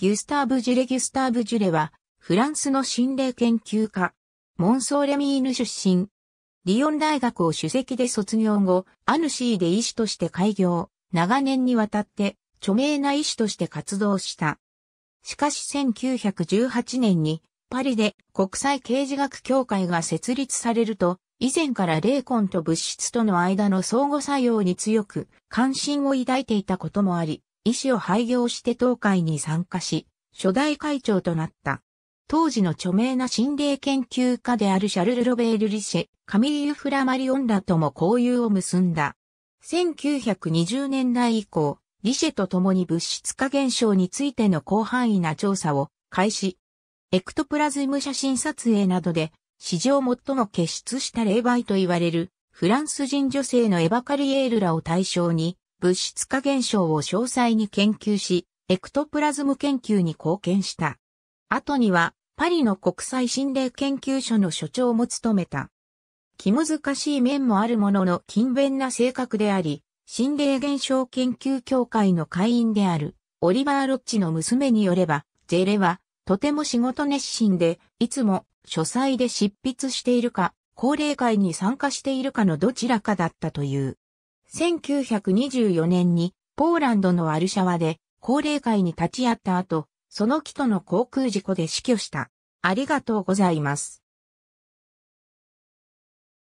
ギュスターブ・ジュレ・ギュスターブ・ジュレは、フランスの心霊研究家、モンソー・レミーヌ出身。リヨン大学を主席で卒業後、アヌシーで医師として開業、長年にわたって著名な医師として活動した。しかし1918年にパリで国際刑事学協会が設立されると、以前から霊魂と物質との間の相互作用に強く関心を抱いていたこともあり、医師を廃業して東海に参加し、初代会長となった。当時の著名な心霊研究家であるシャルル・ロベール・リシェ、カミーユ・フラマリオンらとも交友を結んだ。1920年代以降、リシェと共に物質化現象についての広範囲な調査を開始。エクトプラズム写真撮影などで、史上最も傑出した霊媒と言われる、フランス人女性のエヴァカリエールらを対象に、物質化現象を詳細に研究し、エクトプラズム研究に貢献した。後には、パリの国際心霊研究所の所長も務めた。気難しい面もあるものの勤勉な性格であり、心霊現象研究協会の会員である、オリバー・ロッチの娘によれば、ジェレは、とても仕事熱心で、いつも、書斎で執筆しているか、高齢会に参加しているかのどちらかだったという。1924年にポーランドのワルシャワで高齢会に立ち会った後、その木との航空事故で死去した。ありがとうございます。